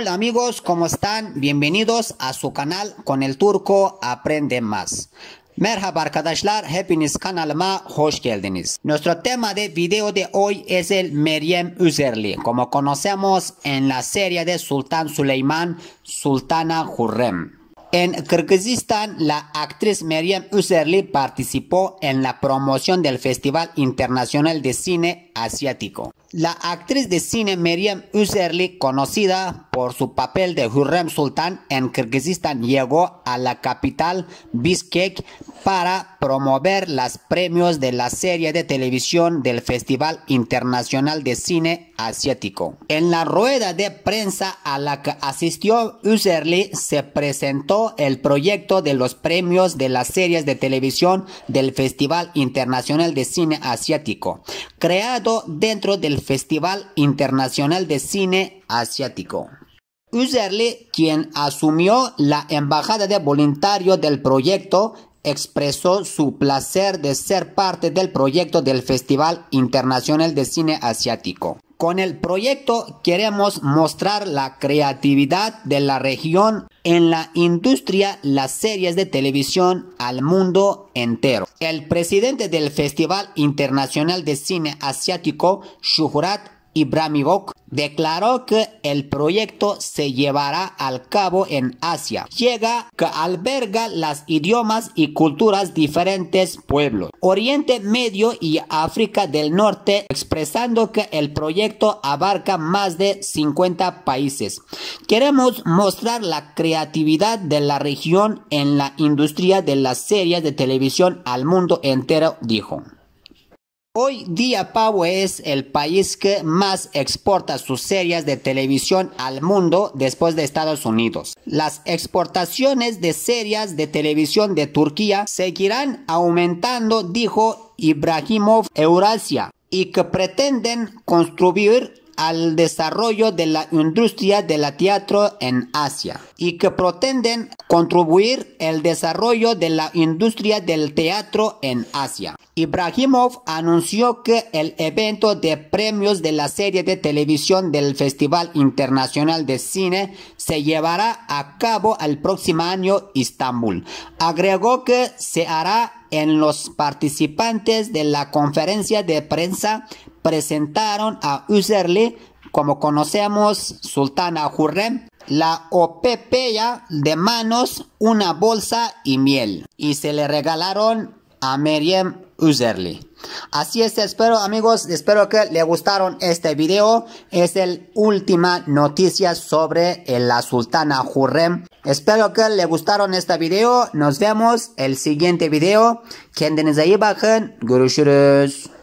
Hola amigos, ¿cómo están? Bienvenidos a su canal Con el Turco Aprende Más. Merhaba arkadaşlar, hepiniz kanalıma hoş geldiniz. Nuestro tema de video de hoy es el Meriem Üzerli, como conocemos en la serie de sultán Suleyman, Sultana Hurrem. En Kirguistán, la actriz Meriem Üzerli participó en la promoción del Festival Internacional de Cine Asiático. La actriz de cine Miriam Userli, conocida por su papel de Hurrem Sultan en Kirguistán, llegó a la capital Bishkek para promover los premios de la serie de televisión del Festival Internacional de Cine Asiático. En la rueda de prensa a la que asistió Userli, se presentó el proyecto de los premios de las series de televisión del Festival Internacional de Cine Asiático, creado dentro del Festival Internacional de Cine Asiático. Userli, quien asumió la embajada de voluntario del proyecto, expresó su placer de ser parte del proyecto del Festival Internacional de Cine Asiático. Con el proyecto queremos mostrar la creatividad de la región en la industria, las series de televisión al mundo entero. El presidente del Festival Internacional de Cine Asiático, Shujurat, Bok declaró que el proyecto se llevará al cabo en Asia. Llega que alberga las idiomas y culturas diferentes pueblos. Oriente Medio y África del Norte expresando que el proyecto abarca más de 50 países. Queremos mostrar la creatividad de la región en la industria de las series de televisión al mundo entero, dijo. Hoy día Pavo es el país que más exporta sus series de televisión al mundo después de Estados Unidos. Las exportaciones de series de televisión de Turquía seguirán aumentando, dijo Ibrahimov Eurasia, y que pretenden construir al desarrollo de la industria del teatro en Asia y que pretenden contribuir el desarrollo de la industria del teatro en Asia. Ibrahimov anunció que el evento de premios de la serie de televisión del Festival Internacional de Cine se llevará a cabo el próximo año Estambul. Agregó que se hará en los participantes de la conferencia de prensa presentaron a Userli, como conocemos, Sultana Hurrem, la opepeya de manos, una bolsa y miel. Y se le regalaron a Meriem Userli. Así es, espero amigos, espero que les gustaron este video. Es el última noticia sobre eh, la sultana Hurrem. Espero que les gustaron este video. Nos vemos el siguiente video. bakın. Görüşürüz.